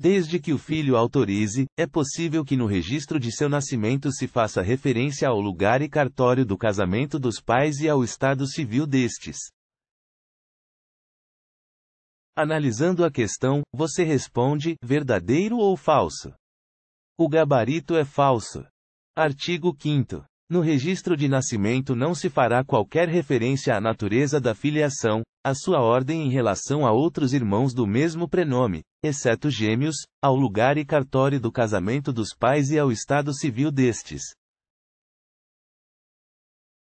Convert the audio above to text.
Desde que o filho autorize, é possível que no registro de seu nascimento se faça referência ao lugar e cartório do casamento dos pais e ao estado civil destes. Analisando a questão, você responde: verdadeiro ou falso? O gabarito é falso. Artigo 5. No registro de nascimento não se fará qualquer referência à natureza da filiação, à sua ordem em relação a outros irmãos do mesmo prenome, exceto gêmeos, ao lugar e cartório do casamento dos pais e ao estado civil destes.